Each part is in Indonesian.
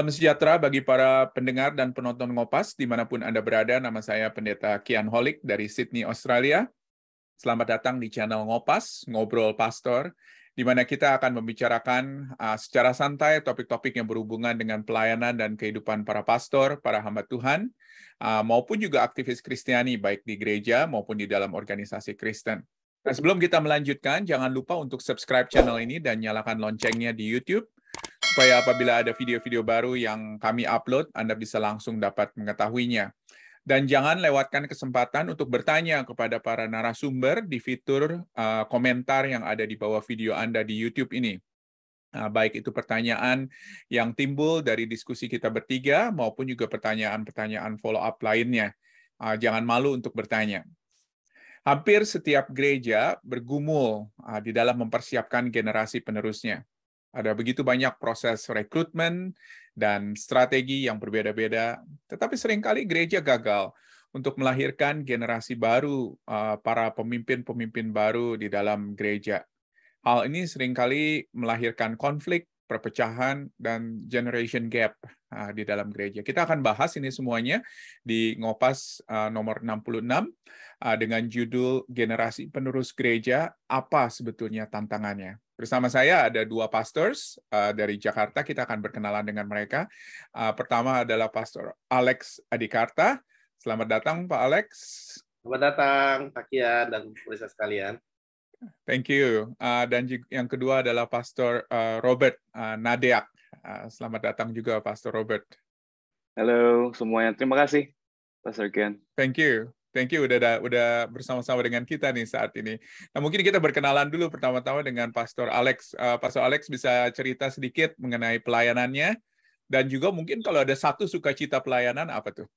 Salam sejahtera bagi para pendengar dan penonton Ngopas dimanapun Anda berada. Nama saya Pendeta Kian Holik dari Sydney, Australia. Selamat datang di channel Ngopas, Ngobrol Pastor, di mana kita akan membicarakan ah, secara santai topik-topik yang berhubungan dengan pelayanan dan kehidupan para pastor, para hamba Tuhan, ah, maupun juga aktivis Kristiani, baik di gereja maupun di dalam organisasi Kristen. Nah, sebelum kita melanjutkan, jangan lupa untuk subscribe channel ini dan nyalakan loncengnya di YouTube supaya apabila ada video-video baru yang kami upload, Anda bisa langsung dapat mengetahuinya. Dan jangan lewatkan kesempatan untuk bertanya kepada para narasumber di fitur eh, komentar yang ada di bawah video Anda di YouTube ini. Nah, baik itu pertanyaan yang timbul dari diskusi kita bertiga maupun juga pertanyaan-pertanyaan follow up lainnya. Ah, jangan malu untuk bertanya. Hampir setiap gereja bergumul ah, di dalam mempersiapkan generasi penerusnya. Ada begitu banyak proses rekrutmen dan strategi yang berbeda-beda, tetapi seringkali gereja gagal untuk melahirkan generasi baru, eh, para pemimpin-pemimpin baru di dalam gereja. Hal ini seringkali melahirkan konflik, perpecahan, dan generation gap eh, di dalam gereja. Kita akan bahas ini semuanya di Ngopas eh, nomor 66 dengan judul Generasi Penerus Gereja, Apa Sebetulnya Tantangannya. Bersama saya ada dua pastors uh, dari Jakarta, kita akan berkenalan dengan mereka. Uh, pertama adalah Pastor Alex Adikarta. Selamat datang Pak Alex. Selamat datang Pak Kian dan pemirsa sekalian. Thank you. Uh, dan yang kedua adalah Pastor uh, Robert uh, Nadeak. Uh, selamat datang juga Pastor Robert. Halo semuanya, terima kasih Pastor Ken. Thank you. Thank you udah udah bersama-sama dengan kita nih saat ini. Nah mungkin kita berkenalan dulu pertama-tama dengan Pastor Alex. Uh, Pastor Alex bisa cerita sedikit mengenai pelayanannya dan juga mungkin kalau ada satu sukacita pelayanan apa tuh?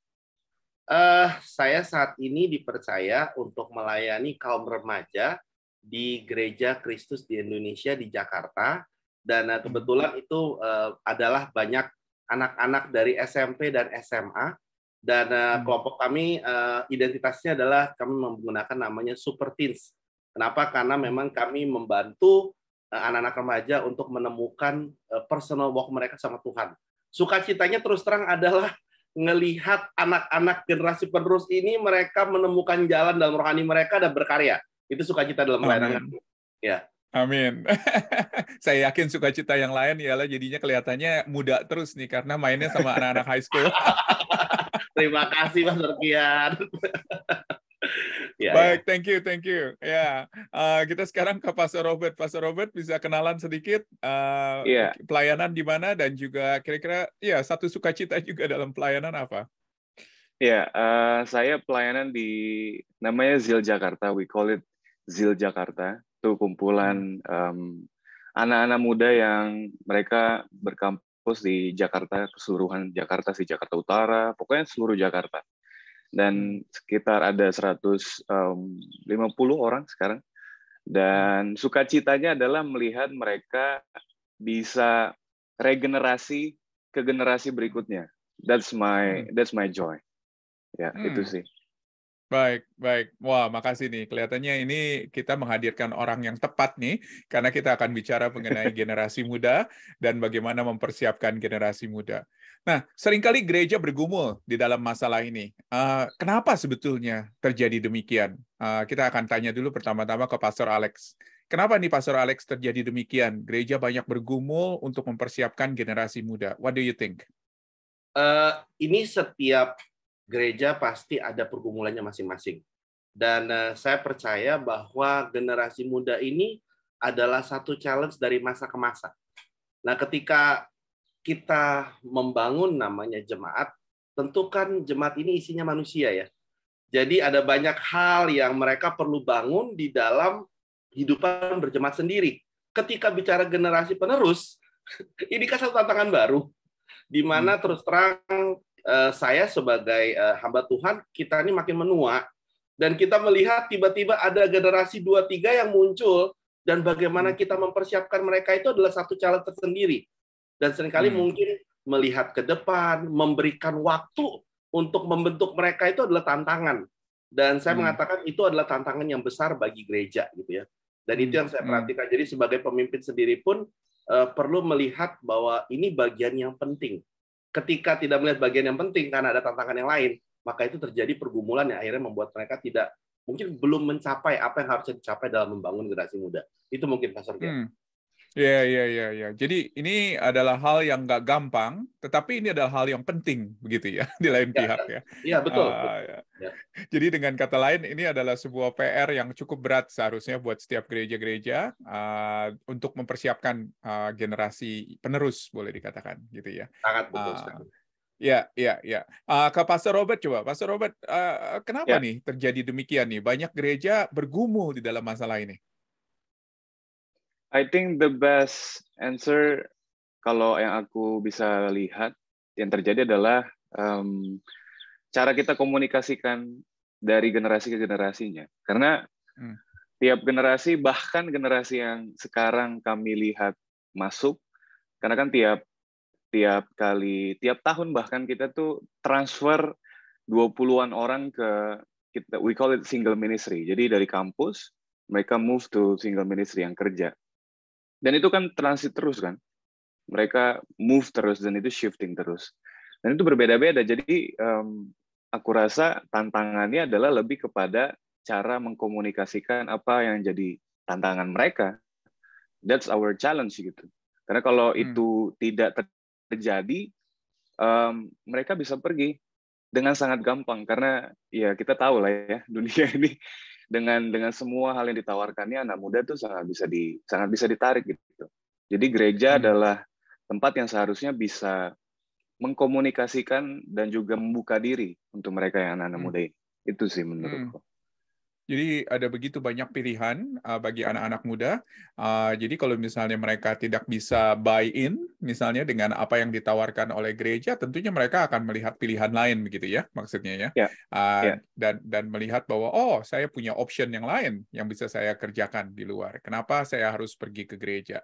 Uh, saya saat ini dipercaya untuk melayani kaum remaja di Gereja Kristus di Indonesia di Jakarta dan eh, kebetulan hmm. itu uh, adalah banyak anak-anak dari SMP dan SMA dan uh, kelompok kami uh, identitasnya adalah kami menggunakan namanya Super Teens. Kenapa? Karena memang kami membantu eh, anak-anak remaja untuk menemukan personal walk mereka sama Tuhan. Sukacitanya terus terang adalah ngelihat anak-anak generasi penerus ini mereka menemukan jalan dalam rohani mereka dan berkarya. Itu sukacita dalam pelayanan. Ya. Amin. Saya yakin sukacita yang lain ialah jadinya kelihatannya muda terus nih karena mainnya sama anak-anak high school. Terima kasih Mas Berkian. Ya, Baik, ya. thank you, thank you. Ya, uh, kita sekarang ke Pastor Robert. Pastor Robert bisa kenalan sedikit uh, ya. pelayanan di mana dan juga kira-kira ya satu sukacita juga dalam pelayanan apa? Ya, uh, saya pelayanan di namanya Zil Jakarta. We call it Zil Jakarta. Itu kumpulan hmm. anak-anak um, anak muda yang mereka berkamp kampus di Jakarta keseluruhan Jakarta sih Jakarta Utara pokoknya seluruh Jakarta dan hmm. sekitar ada 150 orang sekarang dan hmm. sukacitanya adalah melihat mereka bisa regenerasi ke generasi berikutnya that's my hmm. that's my joy ya hmm. itu sih Baik, baik. Wah, makasih nih. Kelihatannya ini kita menghadirkan orang yang tepat nih, karena kita akan bicara mengenai generasi muda dan bagaimana mempersiapkan generasi muda. Nah, seringkali gereja bergumul di dalam masalah ini. Uh, kenapa sebetulnya terjadi demikian? Uh, kita akan tanya dulu pertama-tama ke Pastor Alex. Kenapa nih Pastor Alex terjadi demikian? Gereja banyak bergumul untuk mempersiapkan generasi muda. What do you think? Uh, ini setiap gereja pasti ada pergumulannya masing-masing. Dan eh, saya percaya bahwa generasi muda ini adalah satu challenge dari masa ke masa. Nah, ketika kita membangun namanya jemaat, tentukan jemaat ini isinya manusia ya. Jadi ada banyak hal yang mereka perlu bangun di dalam kehidupan berjemaat sendiri. Ketika bicara generasi penerus, ini kan satu tantangan baru di mana hmm. terus terang Eh, saya sebagai eh, hamba Tuhan, kita ini makin menua dan kita melihat tiba-tiba ada generasi dua tiga yang muncul dan bagaimana hmm. kita mempersiapkan mereka itu adalah satu cara tersendiri. Dan seringkali hmm. mungkin melihat ke depan, memberikan waktu untuk membentuk mereka itu adalah tantangan. Dan saya hmm. mengatakan itu adalah tantangan yang besar bagi gereja gitu ya. Dan itu hmm. yang saya hmm. perhatikan. Jadi sebagai pemimpin sendiri pun uh, perlu melihat bahwa ini bagian yang penting ketika tidak melihat bagian yang penting karena ada tantangan yang lain, maka itu terjadi pergumulan yang akhirnya membuat mereka tidak mungkin belum mencapai apa yang harusnya dicapai dalam membangun generasi muda. Itu mungkin Pak sergei. Hmm. Ya, iya, ya, iya. Jadi ini adalah hal yang nggak gampang, tetapi ini adalah hal yang penting, begitu ya, di lain ya, pihak ya. Iya, betul. Uh, ya. Ya. Jadi dengan kata lain, ini adalah sebuah PR yang cukup berat seharusnya buat setiap gereja-gereja uh, untuk mempersiapkan uh, generasi penerus, boleh dikatakan, gitu ya. Sangat betul uh, iya, Ya, ya, ya. ke Pastor Robert coba. Pastor Robert, uh, kenapa ya. nih terjadi demikian nih? Banyak gereja bergumul di dalam masalah ini. I think the best answer kalau yang aku bisa lihat yang terjadi adalah um, cara kita komunikasikan dari generasi ke generasinya. Karena hmm. tiap generasi bahkan generasi yang sekarang kami lihat masuk karena kan tiap tiap kali tiap tahun bahkan kita tuh transfer 20-an orang ke kita we call it single ministry. Jadi dari kampus mereka move to single ministry yang kerja dan itu kan transit terus kan mereka move terus dan itu shifting terus dan itu berbeda-beda jadi um, aku rasa tantangannya adalah lebih kepada cara mengkomunikasikan apa yang jadi tantangan mereka that's our challenge gitu karena kalau hmm. itu tidak terjadi um, mereka bisa pergi dengan sangat gampang karena ya kita tahu lah ya dunia ini dengan dengan semua hal yang ditawarkannya anak muda tuh sangat bisa di sangat bisa ditarik gitu. Jadi gereja hmm. adalah tempat yang seharusnya bisa mengkomunikasikan dan juga membuka diri untuk mereka yang anak-anak hmm. muda ini. Itu sih menurutku. Hmm. Jadi ada begitu banyak pilihan uh, bagi hmm. anak-anak muda. Uh, jadi kalau misalnya mereka tidak bisa buy in, misalnya dengan apa yang ditawarkan oleh gereja, tentunya mereka akan melihat pilihan lain, begitu ya, maksudnya ya. Yeah. Ya. Uh, ya. yeah. Dan dan melihat bahwa oh saya punya option yang lain yang bisa saya kerjakan di luar. Kenapa saya harus pergi ke gereja?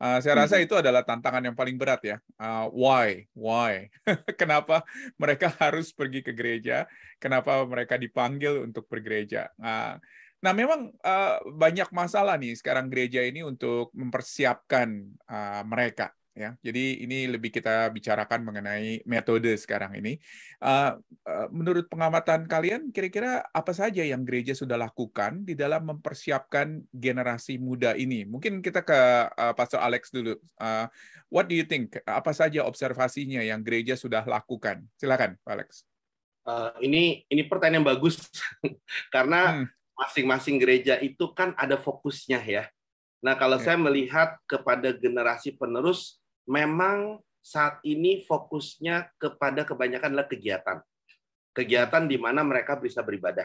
Uh, saya rasa hmm. itu adalah tantangan yang paling berat ya. Uh, why, why? kenapa mereka harus pergi ke gereja? Kenapa mereka dipanggil untuk bergereja? Uh, nah, memang uh, banyak masalah nih sekarang gereja ini untuk mempersiapkan uh, mereka ya. Jadi ini lebih kita bicarakan mengenai metode sekarang ini. Uh, uh, menurut pengamatan kalian, kira-kira apa saja yang gereja sudah lakukan di dalam mempersiapkan generasi muda ini? Mungkin kita ke uh, Pastor Alex dulu. Uh, what do you think? Apa saja observasinya yang gereja sudah lakukan? Silakan, Alex. Uh, ini ini pertanyaan yang bagus karena hmm. masing-masing hmm. gereja itu kan ada fokusnya ya. Nah, kalau ya. saya melihat kepada generasi penerus, memang saat ini fokusnya kepada kebanyakan adalah kegiatan. Kegiatan di mana mereka bisa beribadah.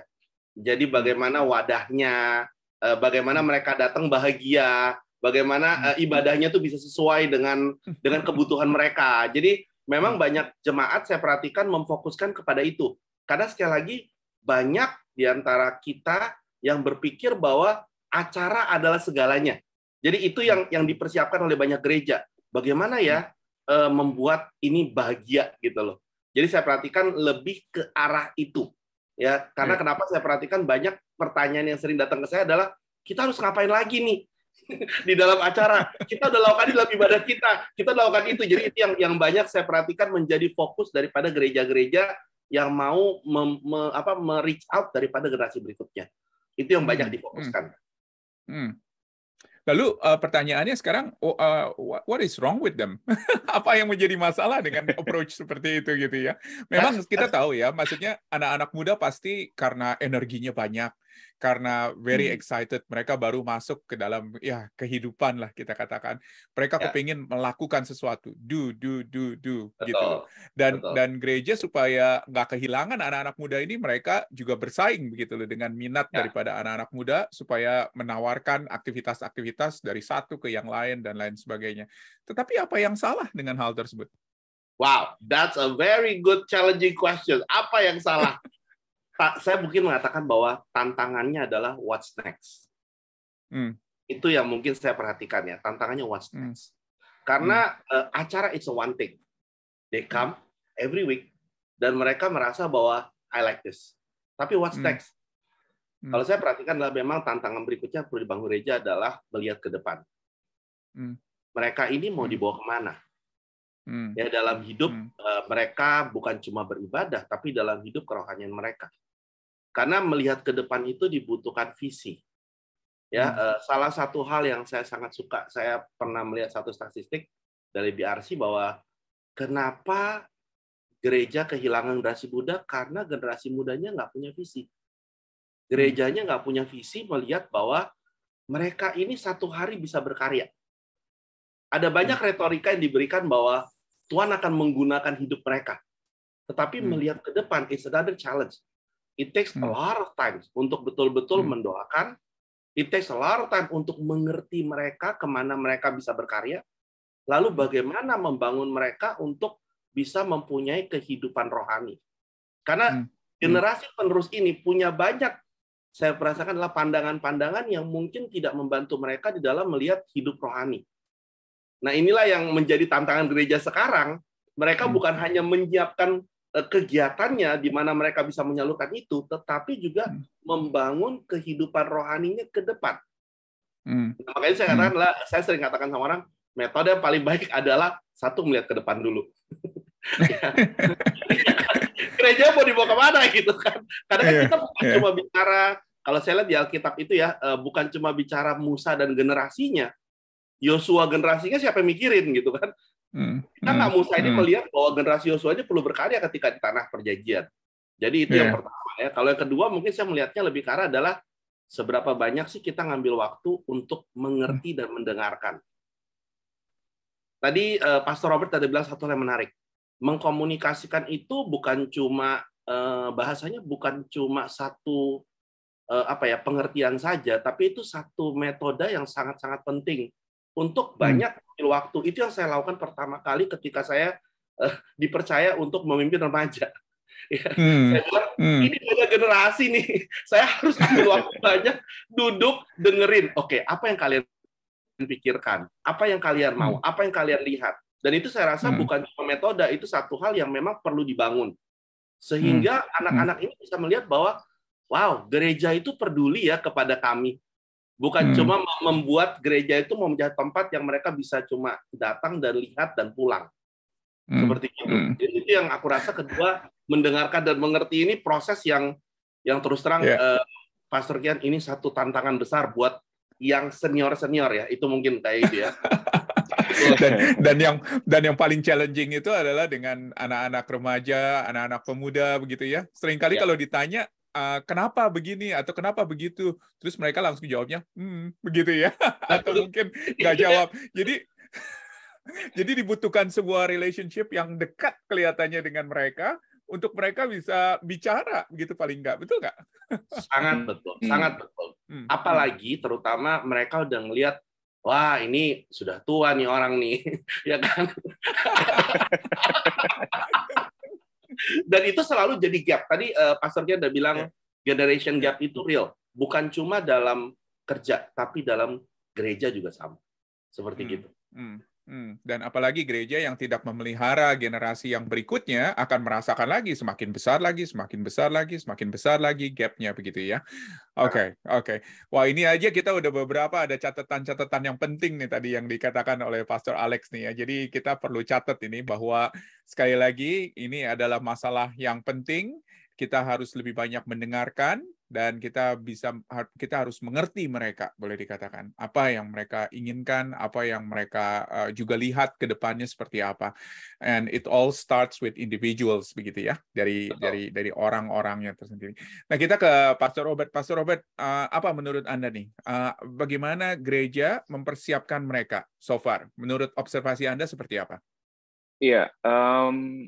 Jadi bagaimana wadahnya, eh, bagaimana mereka datang bahagia, bagaimana hmm. eh, ibadahnya tuh bisa sesuai dengan dengan kebutuhan mereka. Jadi memang hmm. banyak jemaat saya perhatikan memfokuskan kepada itu. Karena sekali lagi banyak di antara kita yang berpikir bahwa acara adalah segalanya. Jadi itu yang yang dipersiapkan oleh banyak gereja bagaimana ya uh, membuat ini bahagia gitu loh. Jadi saya perhatikan lebih ke arah itu ya karena hmm. kenapa saya perhatikan banyak pertanyaan yang sering datang ke saya adalah kita harus ngapain lagi nih di dalam acara kita udah lakukan di dalam ibadah kita kita udah lakukan itu jadi itu yang yang banyak saya perhatikan menjadi fokus daripada gereja-gereja yang mau mem, me, apa me reach out daripada generasi berikutnya itu yang banyak hmm. difokuskan hmm. Hmm. Lalu uh, pertanyaannya sekarang, oh, uh, what is wrong with them? Apa yang menjadi masalah dengan approach seperti itu gitu ya? Nah, Memang kita tahu ya, maksudnya anak-anak muda pasti karena energinya banyak, karena very hmm. excited mereka baru masuk ke dalam ya kehidupan lah kita katakan mereka yeah. kepingin melakukan sesuatu do do do do gitu Betul. gitu dan Betul. dan gereja supaya nggak kehilangan anak-anak muda ini mereka juga bersaing begitu loh dengan minat yeah. daripada anak-anak muda supaya menawarkan aktivitas-aktivitas dari satu ke yang lain dan lain sebagainya tetapi apa yang salah dengan hal tersebut Wow, that's a very good challenging question. Apa yang salah? saya mungkin mengatakan bahwa tantangannya adalah what's next. Hmm. Itu yang mungkin saya perhatikan ya, tantangannya what's hmm. next. Karena hmm. Uh, acara it's a one thing. They come every week dan mereka merasa bahwa I like this. Tapi what's hmm. next? Hmm. Kalau saya perhatikan adalah memang tantangan berikutnya perlu dibangun gereja adalah melihat ke depan. Hmm. Mereka ini mau hmm. dibawa kemana? Hmm. Ya dalam hidup hmm. uh, mereka bukan cuma beribadah, tapi dalam hidup kerohanian mereka. Karena melihat ke depan itu dibutuhkan visi. Ya, hmm. Eh, salah satu hal yang saya sangat suka, saya pernah melihat satu statistik dari BRC bahwa kenapa gereja kehilangan generasi muda karena generasi mudanya nggak punya visi. Gerejanya nggak punya visi melihat bahwa mereka ini satu hari bisa berkarya. Ada banyak hmm. retorika yang diberikan bahwa Tuhan akan menggunakan hidup mereka. Tetapi hmm. melihat ke depan, it's another challenge. It takes a hmm. lot of time untuk betul-betul hmm. mendoakan. It takes a lot of time untuk mengerti mereka kemana mereka bisa berkarya. Lalu hmm. bagaimana membangun mereka untuk bisa mempunyai kehidupan rohani. Karena hmm. hmm. generasi penerus ini punya banyak saya merasakan adalah pandangan-pandangan yang mungkin tidak membantu mereka di dalam melihat hidup rohani. Nah, inilah yang menjadi tantangan gereja sekarang. Mereka hmm. bukan hanya menyiapkan Eh, kegiatannya di mana mereka bisa menyalurkan itu, tetapi juga hmm. membangun kehidupan rohaninya ke depan. Hmm. Nah, makanya saya katakan, hmm. saya sering katakan sama orang, metode yang paling baik adalah satu melihat ke depan dulu. Ya. Gereja mau dibawa kemana gitu kan? Karena kan yeah, kita bukan yeah. cuma bicara, kalau saya lihat di Alkitab itu ya, eh, bukan cuma bicara Musa dan generasinya, Yosua generasinya siapa yang mikirin gitu kan? Hmm. Karena hmm, Musa ini hmm. melihat bahwa generasi Yosua ini perlu berkarya ketika di tanah perjanjian. Jadi itu yeah. yang iya. pertama ya. Kalau yang kedua mungkin saya melihatnya lebih karena adalah seberapa banyak sih kita ngambil waktu untuk mengerti dan mendengarkan. Tadi uh, Pastor Robert tadi bilang satu yang menarik. Mengkomunikasikan itu bukan cuma uh, bahasanya bukan cuma satu uh, apa ya pengertian saja, tapi itu satu metode yang sangat-sangat penting untuk hmm. banyak hmm. waktu. Itu yang saya lakukan pertama kali ketika saya uh, dipercaya untuk memimpin remaja. Ya, hmm. Saya bilang, hmm. ini banyak generasi nih. Saya harus ambil waktu banyak, duduk, dengerin. Oke, apa yang kalian pikirkan? Apa yang kalian mau? Hmm. Apa yang kalian lihat? Dan itu saya rasa hmm. bukan cuma metode, itu satu hal yang memang perlu dibangun. Sehingga anak-anak hmm. Anak -anak ini bisa melihat bahwa, wow, gereja itu peduli ya kepada kami. Bukan hmm. cuma membuat gereja itu menjadi tempat yang mereka bisa cuma datang dan lihat dan pulang. Hmm. Seperti itu. Hmm. Jadi itu yang aku rasa kedua mendengarkan dan mengerti ini proses yang yang terus terang yeah. eh, Pastor Kian ini satu tantangan besar buat yang senior-senior ya. Itu mungkin kayak itu ya. dan dan yang dan yang paling challenging itu adalah dengan anak-anak remaja, anak-anak pemuda begitu ya. Seringkali ya. kalau ditanya Ah, kenapa begini atau kenapa begitu terus mereka langsung jawabnya hmm begitu ya atau mungkin nggak iya. jawab jadi jadi dibutuhkan sebuah relationship yang dekat kelihatannya dengan mereka untuk mereka bisa bicara begitu paling nggak betul nggak sangat hmm. Hmm. betul hmm. sangat betul apalagi terutama mereka udah ngelihat wah ini sudah tua nih orang nih ya kan dan itu selalu jadi gap. Tadi uh, pastornya udah bilang yeah. generation gap itu real, bukan cuma dalam kerja, tapi dalam gereja juga sama. Seperti hmm. gitu. Hmm. Hmm, dan apalagi gereja yang tidak memelihara generasi yang berikutnya akan merasakan lagi semakin besar lagi, semakin besar lagi, semakin besar lagi gapnya begitu ya. Ah. Oke, okay, oke. Okay. Wah ini aja kita udah beberapa ada catatan-catatan yang penting nih tadi yang dikatakan oleh Pastor Alex nih ya. Jadi kita perlu catat ini bahwa sekali lagi ini adalah masalah yang penting kita harus lebih banyak mendengarkan dan kita bisa kita harus mengerti mereka boleh dikatakan apa yang mereka inginkan apa yang mereka eh, juga lihat ke depannya seperti apa and it all starts with individuals begitu ya dari Betul. dari dari orang-orangnya tersendiri nah kita ke Pastor Robert Pastor Robert eh, apa menurut anda nih eh, bagaimana gereja mempersiapkan mereka so far menurut observasi anda seperti apa Iya, yeah, um,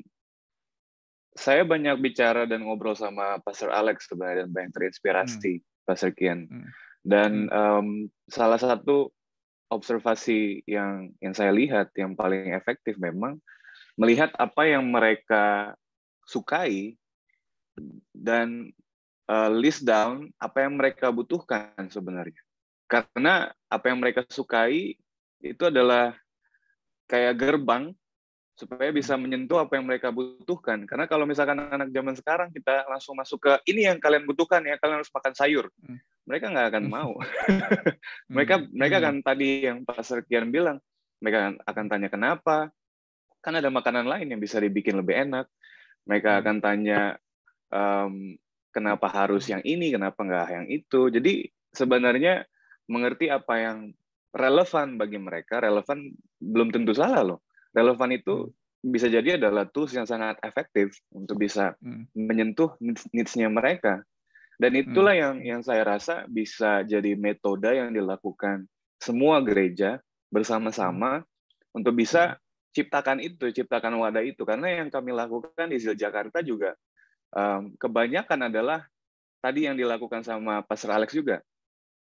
saya banyak bicara dan ngobrol sama Pastor Alex sebenarnya dan banyak terinspirasi hmm. Pastor Kian. Hmm. Dan um, salah satu observasi yang yang saya lihat yang paling efektif memang melihat apa yang mereka sukai dan uh, list down apa yang mereka butuhkan sebenarnya. Karena apa yang mereka sukai itu adalah kayak gerbang supaya bisa menyentuh apa yang mereka butuhkan. Karena kalau misalkan anak zaman sekarang kita langsung masuk ke ini yang kalian butuhkan ya, kalian harus makan sayur. Hmm. Mereka nggak akan hmm. mau. Hmm. mereka mereka kan tadi yang Pak Serkian bilang, mereka akan tanya kenapa. Kan ada makanan lain yang bisa dibikin lebih enak. Mereka akan tanya um, kenapa harus yang ini, kenapa nggak yang itu. Jadi sebenarnya mengerti apa yang relevan bagi mereka, relevan belum tentu salah loh Relevan itu hmm. bisa jadi adalah tools yang sangat efektif untuk bisa hmm. menyentuh needs-nya mereka. Dan itulah hmm. yang yang saya rasa bisa jadi metode yang dilakukan semua gereja bersama-sama hmm. untuk bisa hmm. ciptakan itu, ciptakan wadah itu. Karena yang kami lakukan di Zil Jakarta juga um, kebanyakan adalah tadi yang dilakukan sama Pastor Alex juga.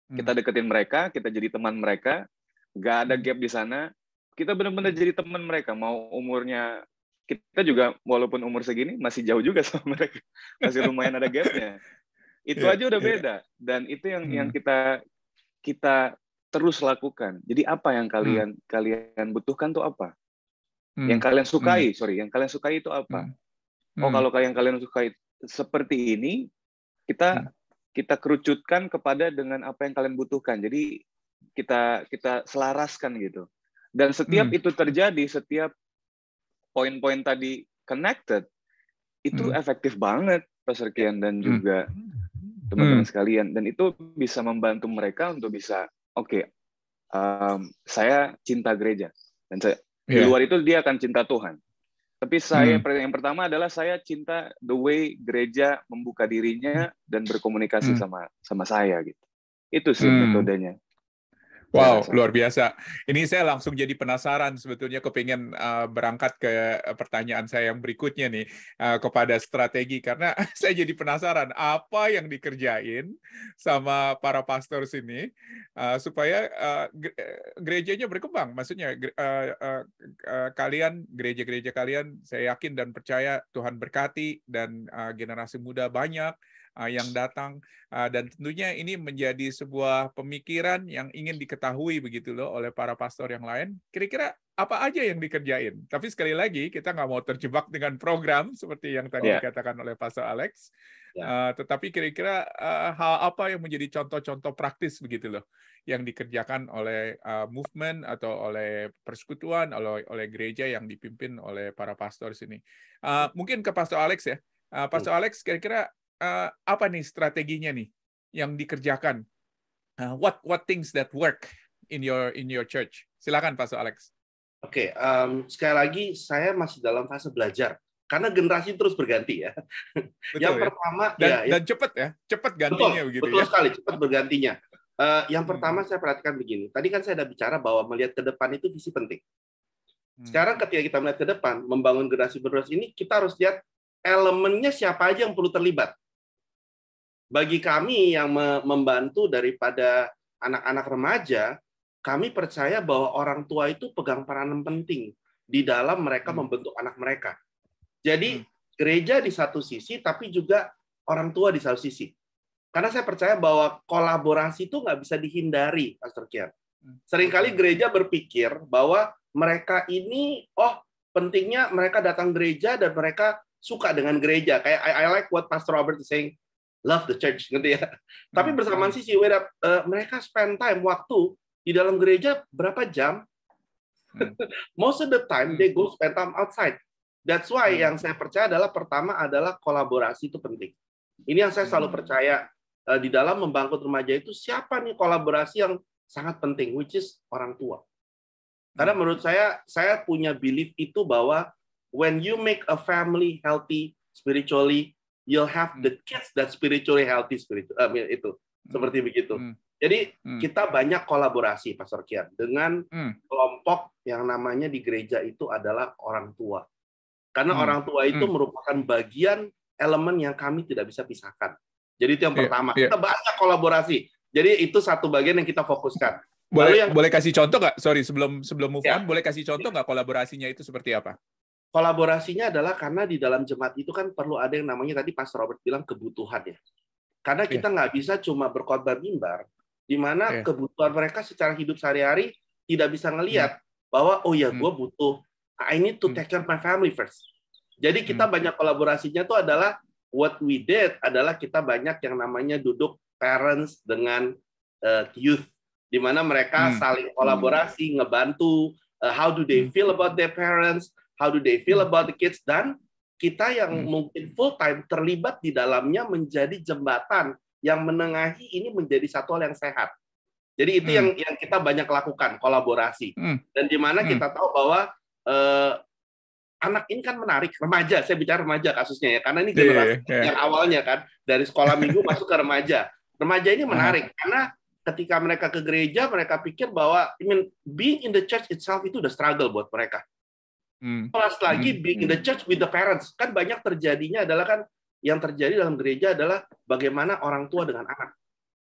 Kita deketin mereka, kita jadi teman mereka, nggak ada gap di sana, kita benar-benar hmm. jadi teman mereka mau umurnya kita juga walaupun umur segini masih jauh juga sama mereka masih lumayan ada gapnya itu yeah, aja udah yeah. beda dan itu yang hmm. yang kita kita terus lakukan jadi apa yang hmm. kalian hmm. kalian butuhkan tuh apa hmm. yang kalian sukai hmm. sorry yang kalian sukai itu apa hmm. oh hmm. kalau yang kalian sukai seperti ini kita hmm. kita kerucutkan kepada dengan apa yang kalian butuhkan jadi kita kita selaraskan gitu dan setiap hmm. itu terjadi, setiap poin-poin tadi connected, itu hmm. efektif banget peserkian dan hmm. juga teman-teman hmm. sekalian. Dan itu bisa membantu mereka untuk bisa, oke, okay, um, saya cinta gereja. Dan saya, yeah. di iya. luar itu dia akan cinta Tuhan. Tapi saya hmm. yang pertama adalah saya cinta the way gereja membuka dirinya hmm. dan berkomunikasi hmm. sama sama saya gitu. Itu sih hmm. metodenya. Wow, luar biasa. Ini saya langsung jadi penasaran sebetulnya kepingin uh, berangkat ke eh, pertanyaan saya yang berikutnya nih uh, kepada strategi karena saya jadi penasaran apa yang dikerjain sama para pastor sini uh, supaya uh, gerejanya berkembang. Maksudnya uh, uh, uh, kalian gereja-gereja kalian saya yakin dan percaya Tuhan berkati dan uh, generasi muda banyak uh, yang datang uh, dan tentunya ini menjadi sebuah pemikiran yang ingin diketahui begitu loh oleh para pastor yang lain. Kira-kira apa aja yang dikerjain? Tapi sekali lagi kita nggak mau terjebak dengan program seperti yang tadi yeah. dikatakan oleh Pastor Alex. Yeah. Ya. Uh, tetapi kira-kira uh, hal apa yang menjadi contoh-contoh praktis begitu loh yang dikerjakan oleh uh, movement atau oleh persekutuan, oleh oleh gereja yang dipimpin oleh para pastor sini. Uh, mungkin ke Pastor Alex ya. Uh, Pastor Alex, kira-kira uh, apa nih strateginya nih yang dikerjakan? Uh, what what things that work in your in your church? Silakan Pastor Alex. Oke, okay, um, sekali lagi saya masih dalam fase belajar karena generasi terus berganti ya. Betul, yang ya? pertama dan, ya, ya. dan ya. cepat ya, cepat gantinya betul, begitu. Betul ya? sekali, cepat bergantinya. Uh, yang hmm. pertama saya perhatikan begini. Tadi kan saya ada bicara bahwa melihat ke depan itu visi penting. Hmm. Sekarang ketika kita melihat ke depan, membangun generasi penerus ini, kita harus lihat elemennya siapa aja yang perlu terlibat bagi kami yang membantu daripada anak-anak remaja, kami percaya bahwa orang tua itu pegang peranan penting di dalam mereka hmm. membentuk anak mereka. Jadi hmm. gereja di satu sisi, tapi juga orang tua di satu sisi. Karena saya percaya bahwa kolaborasi itu nggak bisa dihindari, Pastor Kian. Hmm. Seringkali gereja berpikir bahwa mereka ini, oh pentingnya mereka datang gereja dan mereka suka dengan gereja. Kayak I, I like what Pastor Robert is saying love the church gitu ya. Tapi hmm, bersamaan hmm. sisi uh, eh, mereka spend time waktu di dalam gereja berapa jam? Hmm. Most of the time they go spend time outside. That's why yang saya percaya adalah pertama adalah kolaborasi itu penting. Ini yang saya selalu percaya uh, di dalam membangun remaja itu siapa nih kolaborasi yang sangat penting which is orang tua. Karena menurut saya saya punya belief itu bahwa when you make a family healthy spiritually, you'll have the kids hmm. that spiritually healthy spirit uh, eh, itu hmm. seperti begitu. Hmm. Jadi hmm. kita banyak kolaborasi Pastor Kian dengan hmm. kelompok yang namanya di gereja itu adalah orang tua. Karena hmm. orang tua itu hmm. merupakan bagian elemen yang kami tidak bisa pisahkan. Jadi itu yang iya, pertama. Yeah. Kita banyak kolaborasi. Jadi itu satu bagian yang kita fokuskan. Boleh yang... boleh kasih contoh nggak? Sorry sebelum sebelum move yeah. on, boleh kasih contoh nggak kolaborasinya itu seperti apa? Kolaborasinya adalah karena di dalam jemaat itu kan perlu ada yang namanya tadi Pastor Robert bilang kebutuhan ya. Karena iya. kita nggak yeah. bisa cuma berkorban mimbar, di mana yeah. kebutuhan mereka secara hidup sehari-hari tidak bisa ngelihat yeah. bahwa oh ya hmm. gue butuh, I need to hmm. take care of my family first. Jadi kita hmm. banyak kolaborasinya itu adalah what we did adalah kita banyak yang namanya duduk parents dengan uh, youth, di mana mereka saling kolaborasi, ngebantu, uh, how do they feel about their parents, how do they feel hmm. about the kids dan kita yang hmm. mungkin full time terlibat di dalamnya menjadi jembatan yang menengahi ini menjadi satu hal yang sehat. Jadi itu hmm. yang yang kita banyak lakukan kolaborasi hmm. dan di mana hmm. kita tahu bahwa eh, anak ini kan menarik remaja saya bicara remaja kasusnya ya karena ini iya, iya, generasi yeah. Iya. yang awalnya kan dari sekolah minggu masuk ke remaja remaja ini menarik hmm. karena ketika mereka ke gereja mereka pikir bahwa I mean being in the church itself itu udah struggle buat mereka Hmm. Plus lagi hmm. being in the church with the parents. Kan banyak terjadinya adalah kan yang terjadi dalam gereja adalah bagaimana orang tua dengan anak.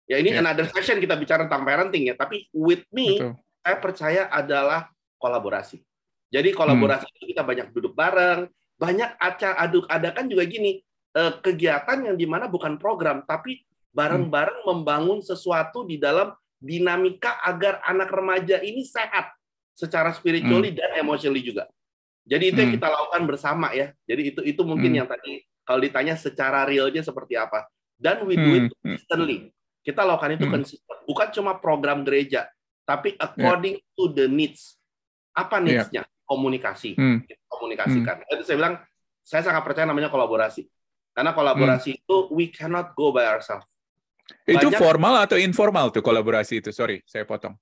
Ya ini yeah. another session kita bicara tentang parenting ya, tapi with me Betul. saya percaya adalah kolaborasi. Jadi kolaborasi hmm. kita banyak duduk bareng, banyak acak aduk adakan juga gini, eh, kegiatan yang dimana bukan program tapi bareng-bareng hmm. membangun sesuatu di dalam dinamika agar anak remaja ini sehat secara spiritually hmm. dan emotionally juga. Jadi itu hmm. yang kita lakukan bersama ya. Jadi itu itu mungkin hmm. yang tadi kalau ditanya secara realnya seperti apa. Dan we do hmm, it hmm. consistently. Kita lakukan itu hmm. konsisten. Bukan cuma program gereja, tapi ya. according yeah. to the needs. Apa ya. needs-nya? Yeah. Komunikasi. Hmm. komunikasikan. Hmm. Itu saya bilang saya sangat percaya namanya kolaborasi. Karena kolaborasi hmm. itu we cannot go by ourselves. Itu Banyak, formal atau informal tuh kolaborasi itu? Sorry, saya potong.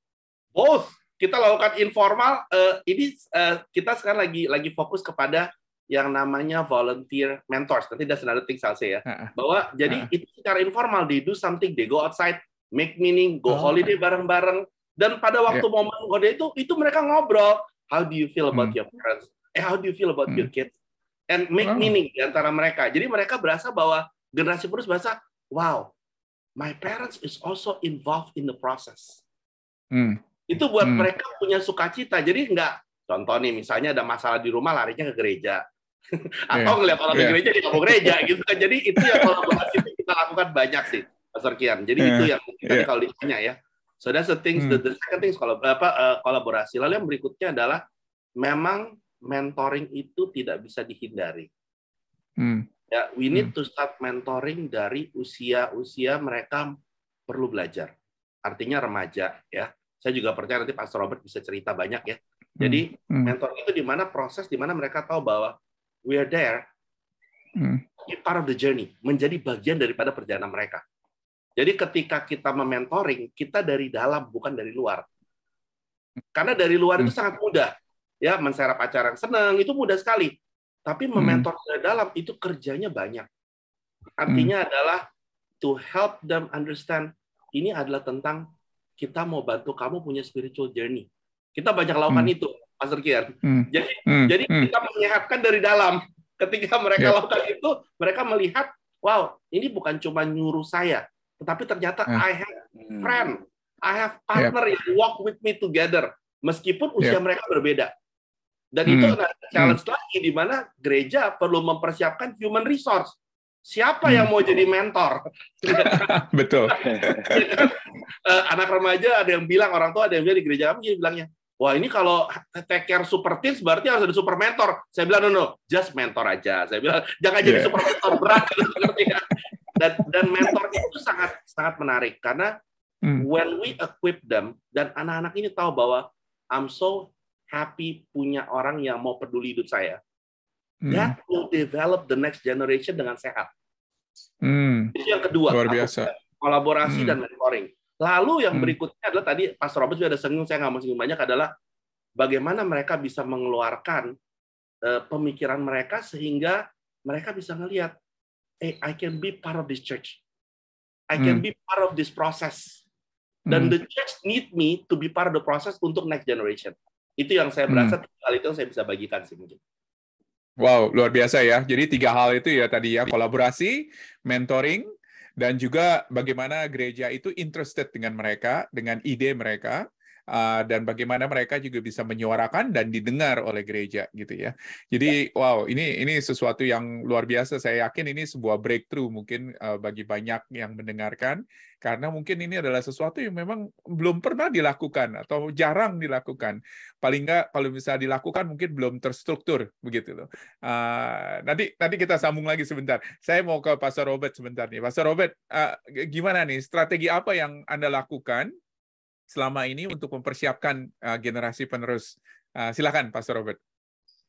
Both kita lakukan informal uh, ini uh, kita sekarang lagi lagi fokus kepada yang namanya volunteer mentors nanti that's another thing saya ya uh, bahwa jadi uh. itu secara informal they do something they go outside make meaning go oh. holiday bareng-bareng dan pada waktu yeah. momen holiday itu itu mereka ngobrol how do you feel about hmm. your parents eh how do you feel about hmm. your kids and make oh. meaning di antara mereka jadi mereka berasa bahwa generasi penerus berasa wow my parents is also involved in the process hmm. Itu buat hmm. mereka punya sukacita. Jadi enggak contoh nih misalnya ada masalah di rumah larinya ke gereja. Atau yeah. ngeliat orang yeah. di iya. gereja di ke gereja gitu kan. Jadi itu yang kolaborasi itu kita lakukan banyak sih, Mas Kian. Jadi yeah. itu iya. yang kita yeah. kalau ditanya ya. So that's the things. Hmm. The, second things kalau apa, uh, kolaborasi. Lalu yang berikutnya adalah memang mentoring itu tidak bisa dihindari. Hmm. Ya, we need hmm. to start mentoring dari usia-usia mereka perlu belajar. Artinya remaja ya saya juga percaya nanti Pastor Robert bisa cerita banyak ya. Hmm. Jadi hmm. mentor itu di mana proses di mana mereka tahu bahwa we are there, hmm. part of the journey, menjadi bagian daripada perjalanan mereka. Jadi ketika kita mementoring, kita dari dalam bukan dari luar. Karena dari luar hmm. itu sangat mudah, ya menserap acara yang senang itu mudah sekali. Tapi hmm. mementor hmm. dari dalam itu kerjanya banyak. Artinya hmm. adalah to help them understand ini adalah tentang kita mau bantu kamu punya spiritual journey. Kita banyak lakukan hmm. itu, Pastor Kian. Hmm. Jadi hmm. jadi hmm. kita menyehatkan dari dalam. Ketika mereka yeah. lakukan itu, mereka melihat, wow, ini bukan cuma nyuruh saya, tetapi ternyata yeah. I have hmm. friend, I have partner yeah. yang walk with me together, meskipun ya. usia yeah. mereka berbeda. Dan hmm. itu adalah hmm. challenge hmm. lagi di mana gereja perlu mempersiapkan human resource siapa yang mau jadi mentor? Betul. Eh, anak remaja ada yang bilang orang tua ada yang bilang di gereja kami bilangnya wah ini kalau take care super teens berarti harus ada super mentor. Saya bilang, no, no, just mentor aja. Saya bilang, jangan jadi super mentor berat, Dan, dan mentor itu sangat sangat menarik karena hmm. when we equip them dan anak-anak ini tahu bahwa I'm so happy punya orang yang mau peduli hidup saya. Hmm. That will develop the next generation dengan sehat. Hmm. Itu yang kedua. Luar biasa. Kolaborasi hmm. dan mentoring. Lalu yang hmm. berikutnya adalah tadi pastor Robert sudah ada senyum, saya nggak mau senyum banyak adalah bagaimana mereka bisa mengeluarkan eh, pemikiran mereka sehingga mereka bisa ngelihat, hey, I can be part of this church, I can hmm. be part of this process, dan hmm. the church need me to be part of the process untuk next generation. Itu yang saya merasa hmm. hal itu yang saya bisa bagikan sih mungkin. Wow, luar biasa ya. Jadi tiga hal itu ya tadi ya, iya. kolaborasi, mentoring, dan juga bagaimana gereja itu interested dengan mereka, dengan ide mereka, Ah, dan bagaimana mereka juga bisa menyuarakan dan didengar oleh gereja gitu ya. Jadi ya. wow, ini ini sesuatu yang luar biasa. Saya yakin ini sebuah breakthrough mungkin eh, bagi banyak yang mendengarkan karena mungkin ini adalah sesuatu yang memang belum pernah dilakukan atau jarang dilakukan. Paling nggak kalau bisa dilakukan mungkin belum terstruktur begitu loh. Ah, nanti nanti kita sambung lagi sebentar. Saya mau ke Pastor Robert sebentar nih. Pastor Robert, ah, gimana nih strategi apa yang anda lakukan selama ini untuk mempersiapkan uh, generasi penerus. Uh, silakan, Pastor Robert.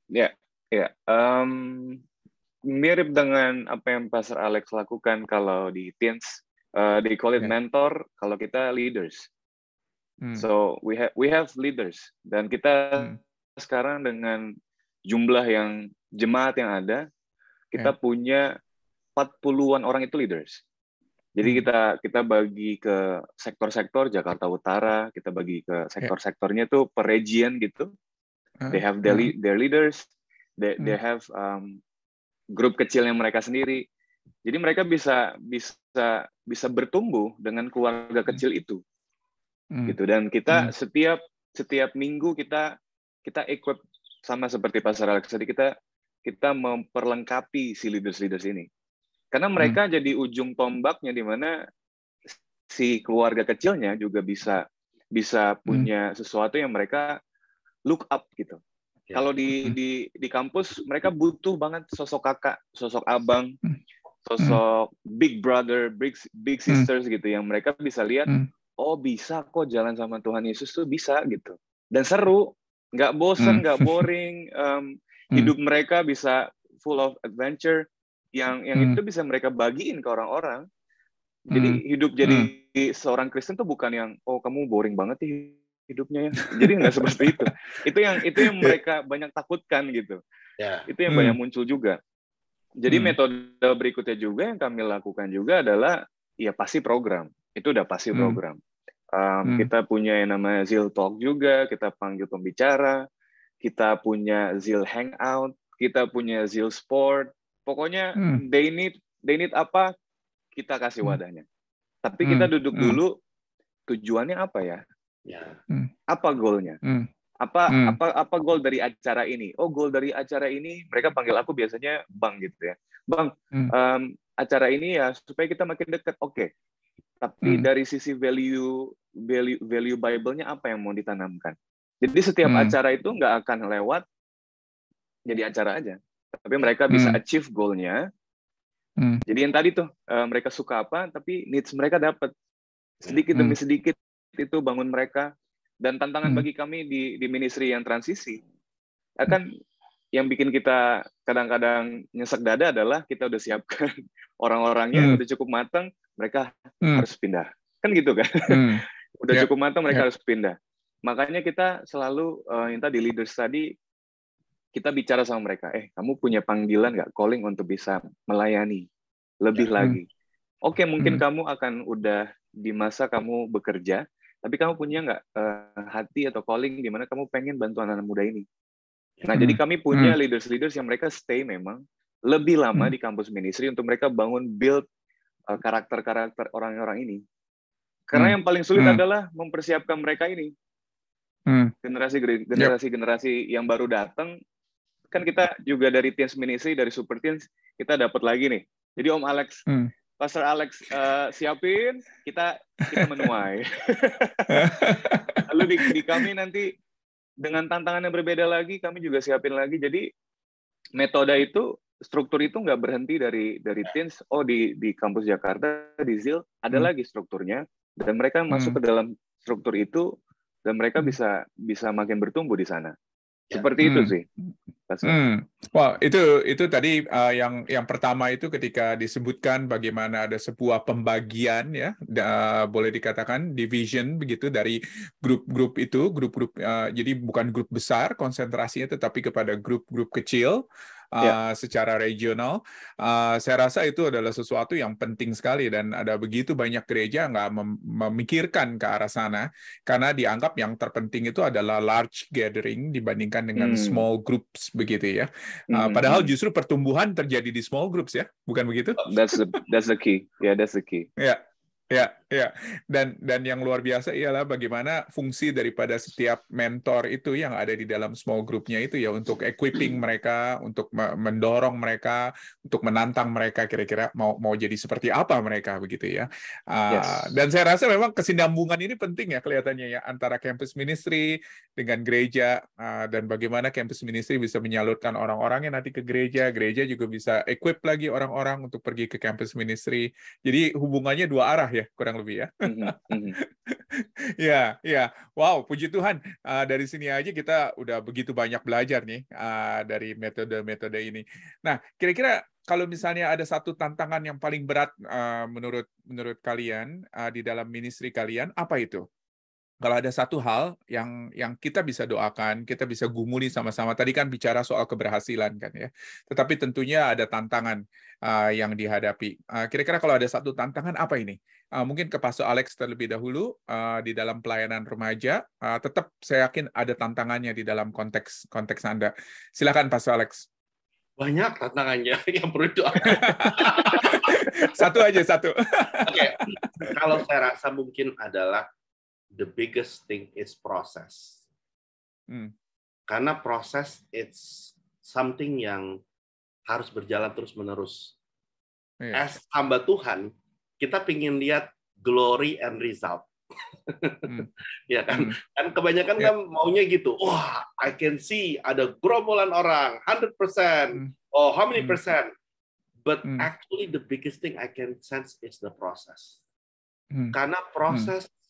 Ya, ya. Um, mirip dengan apa yang Pastor Alex lakukan kalau di teens, uh, they call it yeah. mentor. Kalau kita leaders, hmm. so we have we have leaders dan kita hmm. sekarang dengan jumlah yang jemaat yang ada, kita yeah. punya 40-an orang itu leaders. Jadi hmm. kita kita bagi ke sektor-sektor Jakarta Utara, kita bagi ke ya. sektor-sektornya itu per region gitu. They have their, hmm. their leaders, they, they hmm. have um, grup kecilnya mereka sendiri. Jadi mereka bisa bisa bisa bertumbuh dengan keluarga kecil itu, gitu. Dan kita setiap setiap minggu kita kita equip sama seperti pasar Alex tadi kita kita memperlengkapi si leaders leaders ini. Karena hmm. mereka hmm. jadi ujung tombaknya di mana si keluarga kecilnya juga bisa bisa hmm. punya hmm. sesuatu yang mereka look up gitu. Ya. Kalau di hmm. di di kampus mereka butuh banget sosok kakak, sosok abang, sosok hmm. big brother, big big sisters hmm. gitu yang mereka bisa lihat hmm. oh bisa kok jalan sama Tuhan Yesus tuh bisa gitu. Dan seru, nggak bosen, nggak hmm. boring, um, hmm. hidup mereka bisa full of adventure yang yang hmm. itu bisa mereka bagiin ke orang-orang. Jadi hmm. hidup jadi hmm. seorang Kristen tuh bukan yang oh kamu boring banget sih hidupnya ya. Jadi nggak seperti itu. Itu yang itu yang mereka banyak takutkan gitu. Yeah. Itu yang hmm. banyak muncul juga. Jadi hmm. metode berikutnya juga yang kami lakukan juga adalah ya pasti program. Itu udah pasti hmm. program. Um, hmm. Kita punya yang namanya Zil Talk juga, kita panggil pembicara, kita punya Zil Hangout, kita punya Zil Sport, Pokoknya hmm. they need they need apa kita kasih hmm. wadahnya. Tapi hmm. kita duduk hmm. dulu tujuannya apa ya? Ya. Apa goalnya? apa hmm. apa apa goal dari acara ini oh goal dari acara ini mereka panggil aku biasanya bang gitu ya bang hmm. um, acara ini ya supaya kita makin dekat oke okay. tapi hmm. dari sisi value value value bible-nya apa yang mau ditanamkan jadi setiap hmm. acara itu nggak akan lewat jadi acara aja tapi mereka bisa hmm. achieve goalnya. Hmm. Jadi yang tadi tuh uh, mereka suka apa, tapi needs mereka dapat sedikit hmm. demi hmm. sedikit itu bangun mereka dan tantangan hmm. bagi kami di di ministry yang transisi akan ya hmm. Kan? yang bikin kita kadang-kadang nyesek dada adalah kita udah siapkan orang-orangnya hmm. udah cukup matang mereka hmm. harus pindah kan gitu kan hmm. udah yeah. cukup matang mereka yeah. harus pindah makanya kita selalu uh, yang tadi leaders tadi kita bicara sama mereka, eh kamu punya panggilan nggak calling untuk bisa melayani lebih ya. lagi. Oke, mungkin hmm. kamu akan udah di masa kamu bekerja, tapi kamu punya nggak uh, hati atau calling di mana kamu pengen bantuan anak muda ini. Nah, hmm. jadi kami punya hmm. leaders-leaders hmm. yang mereka stay memang lebih lama hmm. di kampus ministry untuk mereka bangun build karakter eh, karakter-karakter orang-orang ini. Karena hmm. yang paling sulit hmm. adalah mempersiapkan mereka ini. Hmm. Generasi-generasi hmm. yep. generasi yang baru datang kan kita juga dari Teens Ministry dari Super Teens kita dapat lagi nih. Jadi Om Alex, hmm. Pastor Alex uh, siapin kita kita menuai. Lalu di, di kami nanti dengan tantangan yang berbeda lagi kami juga siapin lagi. Jadi metode itu struktur itu nggak berhenti dari dari teens. Oh di di kampus Jakarta di Zil ada hmm. lagi strukturnya dan mereka masuk hmm. ke dalam struktur itu dan mereka hmm. bisa bisa makin bertumbuh di sana. Ya. Seperti hmm. itu sih. Hmm. Wah, wow, itu itu tadi uh, yang yang pertama itu ketika disebutkan bagaimana ada sebuah pembagian ya, da, boleh dikatakan division begitu dari grup-grup itu, grup-grup uh, jadi bukan grup besar konsentrasinya tetapi kepada grup-grup kecil yeah. Ya. secara regional. Uh, saya rasa itu adalah sesuatu yang penting sekali dan ada begitu banyak gereja nggak mem memikirkan ke arah sana karena dianggap yang terpenting itu adalah large gathering dibandingkan dengan hmm. small groups begitu ya. Uh, hmm. Padahal hmm. justru pertumbuhan terjadi di small groups ya, bukan begitu? That's the that's the key. Yeah, that's the key. Ya. Yeah. Ya, ya dan dan yang luar biasa ialah bagaimana fungsi daripada setiap mentor itu yang ada di dalam small groupnya itu ya untuk equipping mereka untuk mendorong mereka untuk menantang mereka kira-kira mau mau jadi seperti apa mereka begitu ya ah, yes. dan saya rasa memang kesinambungan ini penting ya kelihatannya ya antara campus ministry dengan gereja ah, dan bagaimana campus ministry bisa menyalurkan orang-orangnya nanti ke gereja gereja juga bisa equip lagi orang-orang untuk pergi ke campus ministry jadi hubungannya dua arah ya kurang lebih ya. Mm-hmm, mm-hmm. ya, ya. Wow, puji Tuhan. Uh, dari sini aja kita udah begitu banyak belajar nih uh, dari metode-metode ini. Nah, kira-kira kalau misalnya ada satu tantangan yang paling berat uh, menurut menurut kalian uh, di dalam ministry kalian, apa itu? kalau ada satu hal yang yang kita bisa doakan, kita bisa gumuli sama-sama. Tadi kan bicara soal keberhasilan kan ya. Tetapi tentunya ada tantangan uh, yang dihadapi. kira ah, kira-kira kalau ada satu tantangan apa ini? Uh, mungkin ke Pastor Alex terlebih dahulu uh, di dalam pelayanan remaja. Uh, tetap saya yakin ada tantangannya di dalam konteks konteks Anda. Silakan Pastor Alex. Banyak tantangannya yang perlu doakan. satu aja satu. Oke, okay. kalau saya rasa mungkin adalah the biggest thing is process, Hmm. Karena proses it's something yang harus berjalan terus menerus. Yeah. As hamba Tuhan, kita pingin lihat glory and result. hmm. ya kan? Hmm. Kan kebanyakan yeah. kan maunya gitu. Wah, I can see ada gerombolan orang 100%. Hmm. Oh, how many hmm. percent? But hmm. actually the biggest thing I can sense is the process. Hmm. Karena hmm. proses hmm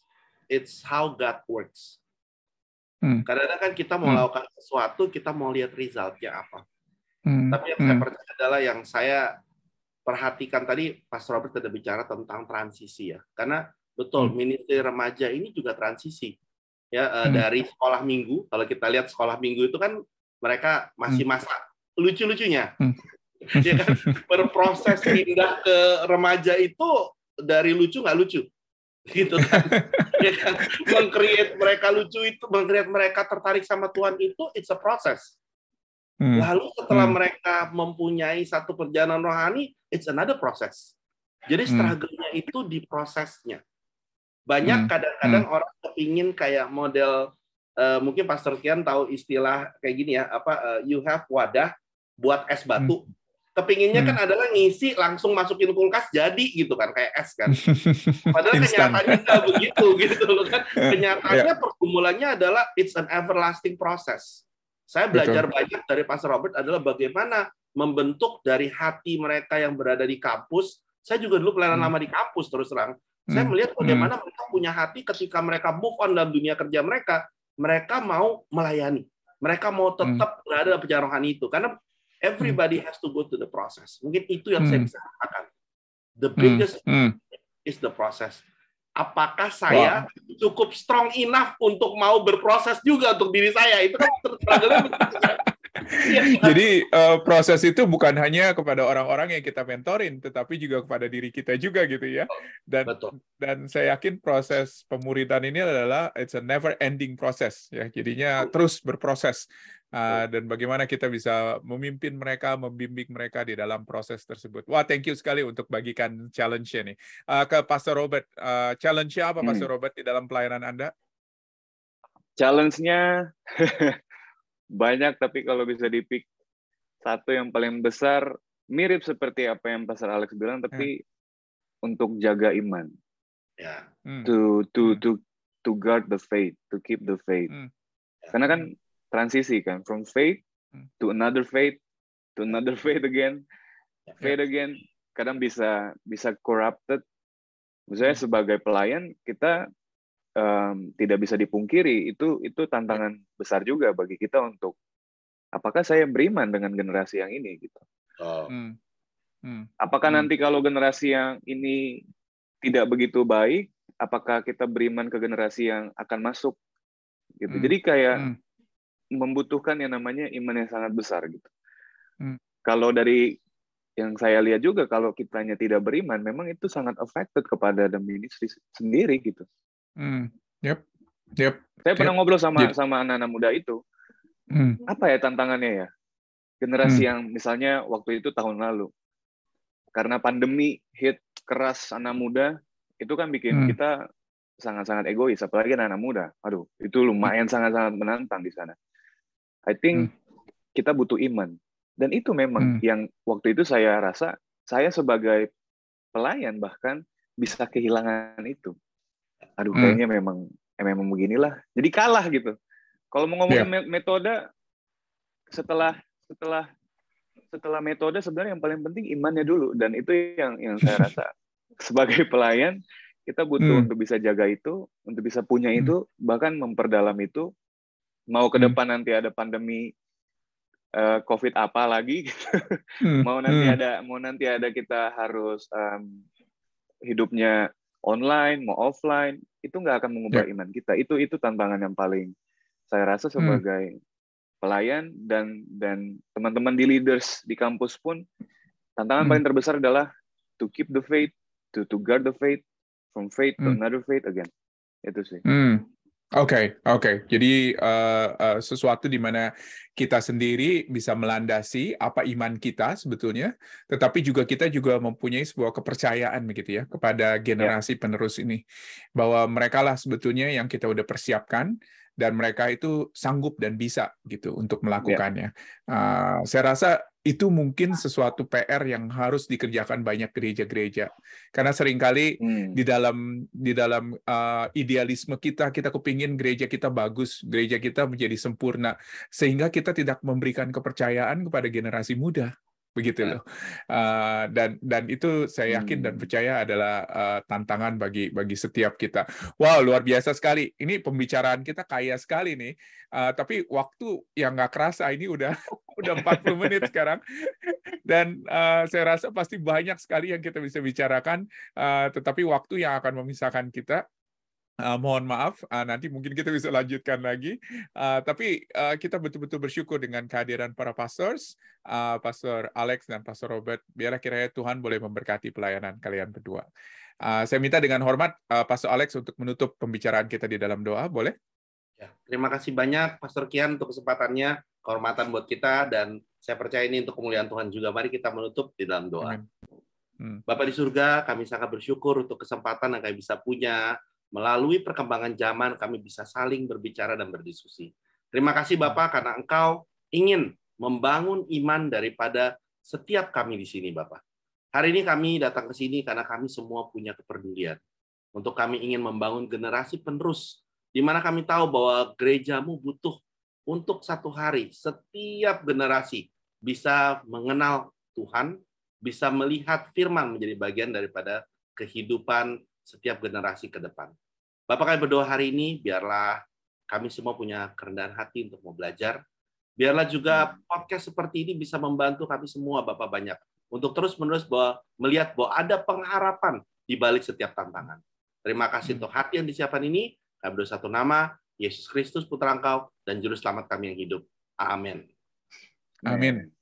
it's how God works. Hmm. kadang kan kita mau hmm. lakukan sesuatu, kita mau lihat resultnya apa. Hmm. Tapi yang hmm. saya percaya adalah yang saya perhatikan tadi, Pastor Robert sudah bicara tentang transisi ya. Karena betul, hmm. ministry remaja ini juga transisi. Ya, eh, hmm. dari sekolah minggu, kalau kita lihat sekolah minggu itu kan mereka masih masa hmm. lucu-lucunya. Hmm. ya kan? Berproses pindah ke remaja itu dari lucu nggak lucu gitu kan. ya Mengcreate mereka lucu itu, mengcreate mereka tertarik sama Tuhan itu it's a process. Hmm. Lalu setelah hmm. mereka mempunyai satu perjalanan rohani, it's another process. Jadi strateginya hmm. itu di prosesnya. Banyak hmm. kadang-kadang hmm. orang kepingin kayak model uh, mungkin Pastor Kian tahu istilah kayak gini ya, apa uh, you have wadah buat es batu. Hmm kepinginnya kan hmm. kan adalah ngisi langsung masukin kulkas jadi gitu kan kayak es kan padahal kenyataannya nggak begitu gitu loh kan ya. kenyataannya yeah. pergumulannya adalah it's an everlasting process saya belajar Betul. banyak dari Pastor Robert adalah bagaimana membentuk dari hati mereka yang berada di kampus saya juga dulu pelayanan hmm. lama di kampus terus terang hmm. saya melihat bagaimana hmm. mereka punya hati ketika mereka move on dalam dunia kerja mereka mereka mau melayani mereka mau hmm. tetap hmm. berada dalam itu karena Everybody has to go to the process. Mungkin itu yang hmm. saya bisa katakan. The hmm. biggest hmm. is the process. Apakah saya wow. cukup strong enough untuk mau berproses juga untuk diri saya? Itu kan Jadi uh, proses itu bukan hanya kepada orang-orang yang kita mentorin, tetapi juga kepada diri kita juga gitu ya. Dan Betul. dan saya yakin proses pemuridan ini adalah it's a never ending process. ya. Jadinya terus berproses Uh, dan bagaimana kita bisa memimpin mereka, membimbing mereka di dalam proses tersebut. Wah, thank you sekali untuk bagikan challenge-nya nih. Uh, ke Pastor Robert, uh, challenge-nya apa hmm. Pastor Robert di dalam pelayanan Anda? Challenge-nya banyak, tapi kalau bisa dipik satu yang paling besar, mirip seperti apa yang Pastor Alex bilang, hmm. tapi hmm. untuk jaga iman. Yeah. Hmm. To to hmm. to to guard the faith, to keep the faith. Hmm. Karena kan ya transisi kan from faith hmm. to another faith to another faith again faith again kadang bisa bisa corrupted misalnya hmm. sebagai pelayan kita um, tidak bisa dipungkiri itu itu tantangan besar juga bagi kita untuk apakah saya beriman dengan generasi yang ini gitu oh. hmm. apakah nanti kalau generasi yang ini tidak begitu baik apakah kita beriman ke generasi yang akan masuk gitu jadi kayak membutuhkan yang namanya iman yang sangat besar gitu. Hmm. Kalau dari yang saya lihat juga kalau kitanya tidak beriman, memang itu sangat affected kepada the ministry sendiri gitu. Hmm. Yep. Yep. Saya yep. pernah ngobrol sama yep. sama anak-anak muda itu. Hmm. Apa ya tantangannya ya? Generasi hmm. yang misalnya waktu itu tahun lalu karena pandemi hit keras anak muda itu kan bikin hmm. kita sangat-sangat egois apalagi anak, anak muda. Aduh, itu lumayan sangat-sangat menantang di sana. I think hmm. kita butuh iman. Dan itu memang hmm. yang waktu itu saya rasa saya sebagai pelayan bahkan bisa kehilangan itu. Aduh hmm. kayaknya memang eh, memang beginilah. Jadi kalah gitu. Kalau mau ngomongin yeah. Ya. metode setelah setelah setelah metode sebenarnya yang paling penting imannya dulu dan itu yang yang saya rasa sebagai pelayan kita butuh hmm. untuk bisa jaga itu, untuk bisa punya hmm. itu, bahkan memperdalam itu mau ke hmm. depan nanti ada pandemi uh, covid apa lagi gitu. hmm. mau nanti hmm. ada mau nanti ada kita harus um, hidupnya online mau offline itu nggak akan mengubah yeah. iman kita itu itu tantangan yang paling saya rasa hmm. sebagai hmm. pelayan dan dan teman-teman di leaders di kampus pun tantangan hmm. paling terbesar adalah to keep the faith to to guard the faith from faith hmm. to another faith again itu sih hmm. Oke, okay, oke. Okay. Jadi uh, uh, sesuatu di mana kita sendiri bisa melandasi apa iman kita sebetulnya, tetapi juga kita juga mempunyai sebuah kepercayaan begitu ya kepada ya. generasi yeah. penerus ini bahwa mereka lah sebetulnya yang kita udah persiapkan dan mereka itu sanggup dan bisa gitu untuk ya. melakukannya. Yeah. Uh, saya rasa itu mungkin sesuatu PR yang harus dikerjakan banyak gereja-gereja karena seringkali hmm. di dalam di dalam uh, idealisme kita kita kepingin gereja kita bagus gereja kita menjadi sempurna sehingga kita tidak memberikan kepercayaan kepada generasi muda begitu nah. loh. Uh, dan dan itu saya yakin dan hmm. percaya adalah uh, tantangan bagi bagi setiap kita. Wow, luar biasa sekali. Ini pembicaraan kita kaya sekali nih. Uh, tapi waktu yang nggak kerasa ini udah udah 40 menit sekarang. Dan uh, saya rasa pasti banyak sekali yang kita bisa bicarakan. Uh, tetapi waktu yang akan memisahkan kita Uh, mohon maaf, uh, nanti mungkin kita bisa lanjutkan lagi. Uh, tapi uh, kita betul-betul bersyukur dengan kehadiran para pastors, uh, Pastor Alex dan Pastor Robert. Biarlah kiranya Tuhan boleh memberkati pelayanan kalian berdua. Uh, saya minta dengan hormat uh, Pastor Alex untuk menutup pembicaraan kita di dalam doa, boleh? Ya, terima kasih banyak Pastor Kian untuk kesempatannya, kehormatan buat kita, dan saya percaya ini untuk kemuliaan Tuhan juga. Mari kita menutup di dalam doa. Hmm. Bapak di surga, kami sangat bersyukur untuk kesempatan yang kami bisa punya Melalui perkembangan zaman kami bisa saling berbicara dan berdiskusi. Terima kasih hmm. Bapak karena Engkau ingin membangun iman daripada setiap kami di sini Bapak. Hari ini kami datang ke sini karena kami semua punya kepedulian. Untuk kami ingin membangun generasi penerus di mana kami tahu bahwa gerejamu butuh untuk satu hari setiap generasi bisa mengenal Tuhan, bisa melihat firman menjadi bagian daripada kehidupan setiap generasi ke depan. Bapak kami berdoa hari ini, biarlah kami semua punya kerendahan hati untuk mau belajar. Biarlah juga hmm. podcast seperti ini bisa membantu kami semua, Bapak banyak, untuk terus-menerus bahwa melihat bahwa ada pengharapan di balik setiap tantangan. Terima kasih hmm. untuk hati yang disiapkan ini. Kami berdoa satu nama, Yesus Kristus Putra Engkau, dan Juru Selamat kami yang hidup. Amin. Amin.